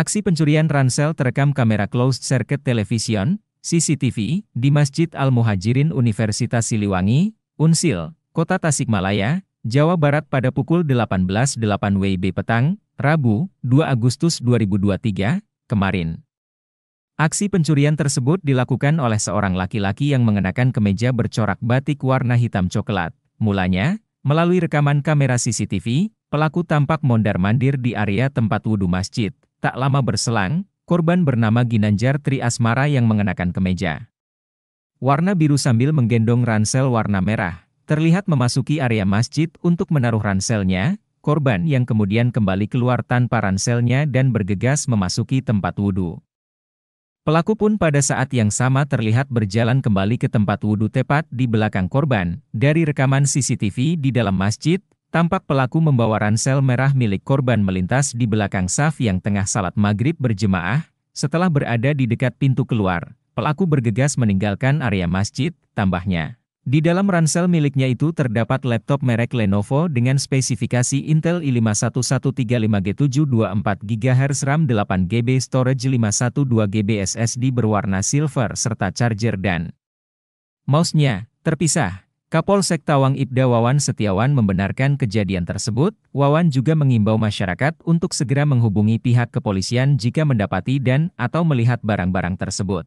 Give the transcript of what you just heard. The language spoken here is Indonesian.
Aksi pencurian ransel terekam kamera closed circuit television, CCTV, di Masjid Al-Muhajirin Universitas Siliwangi, Unsil, Kota Tasikmalaya, Jawa Barat pada pukul 18.08 WIB petang, Rabu, 2 Agustus 2023, kemarin. Aksi pencurian tersebut dilakukan oleh seorang laki-laki yang mengenakan kemeja bercorak batik warna hitam coklat. Mulanya, melalui rekaman kamera CCTV, pelaku tampak mondar-mandir di area tempat wudhu masjid. Tak lama berselang, korban bernama Ginanjar Tri Asmara yang mengenakan kemeja. Warna biru sambil menggendong ransel warna merah, terlihat memasuki area masjid untuk menaruh ranselnya, korban yang kemudian kembali keluar tanpa ranselnya dan bergegas memasuki tempat wudhu. Pelaku pun pada saat yang sama terlihat berjalan kembali ke tempat wudhu tepat di belakang korban, dari rekaman CCTV di dalam masjid, tampak pelaku membawa ransel merah milik korban melintas di belakang saf yang tengah salat maghrib berjemaah, setelah berada di dekat pintu keluar. Pelaku bergegas meninggalkan area masjid, tambahnya. Di dalam ransel miliknya itu terdapat laptop merek Lenovo dengan spesifikasi Intel i51135G724 GHz RAM 8GB storage 512GB SSD berwarna silver serta charger dan mouse-nya terpisah. Kapolsek Tawang Ibda Wawan Setiawan membenarkan kejadian tersebut. Wawan juga mengimbau masyarakat untuk segera menghubungi pihak kepolisian jika mendapati dan atau melihat barang-barang tersebut.